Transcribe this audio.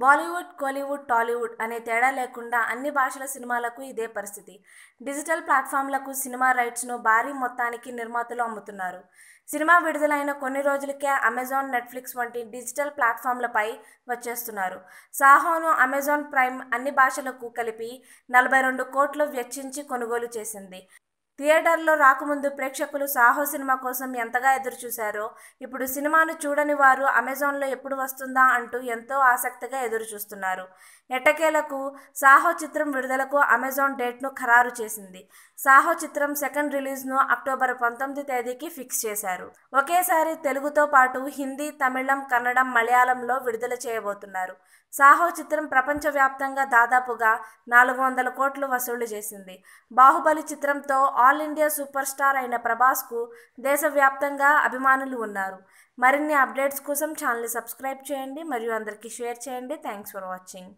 బాలీవుడ్ కోలీవుడ్ టాలీవుడ్ అనే తేడా లేకుండా అన్ని భాషల సినిమాలకు ఇదే పరిస్థితి డిజిటల్ ప్లాట్ఫామ్లకు సినిమా రైట్స్ను భారీ మొత్తానికి నిర్మాతలు అమ్ముతున్నారు సినిమా విడుదలైన కొన్ని రోజులకే అమెజాన్ నెట్ఫ్లిక్స్ వంటి డిజిటల్ ప్లాట్ఫామ్లపై వచ్చేస్తున్నారు సాహోను అమెజాన్ ప్రైమ్ అన్ని భాషలకు కలిపి నలభై రెండు కోట్లు వెచ్చించి కొనుగోలు చేసింది థియేటర్లో రాకముందు ప్రేక్షకులు సాహో సినిమా కోసం ఎంతగా ఎదురుచూశారో ఇప్పుడు సినిమాను చూడని వారు అమెజాన్లో ఎప్పుడు వస్తుందా అంటూ ఎంతో ఆసక్తిగా ఎదురుచూస్తున్నారు ఎట్టకేలకు సాహో చిత్రం విడుదలకు అమెజాన్ డేట్ను ఖరారు చేసింది సాహో చిత్రం సెకండ్ రిలీజ్ను అక్టోబర్ పంతొమ్మిది తేదీకి ఫిక్స్ చేశారు ఒకేసారి తెలుగుతో పాటు హిందీ తమిళం కన్నడం మలయాళంలో విడుదల చేయబోతున్నారు సాహో చిత్రం ప్రపంచవ్యాప్తంగా దాదాపుగా నాలుగు వందల కోట్లు వసూళ్లు చేసింది బాహుబలి చిత్రంతో all all India superstar అయిన ప్రభాస్కు దేశవ్యాప్తంగా అభిమానులు ఉన్నారు మరిన్ని అప్డేట్స్ కోసం ఛానల్ని సబ్స్క్రైబ్ చేయండి మరియు అందరికీ షేర్ చేయండి థ్యాంక్స్ ఫర్ వాచింగ్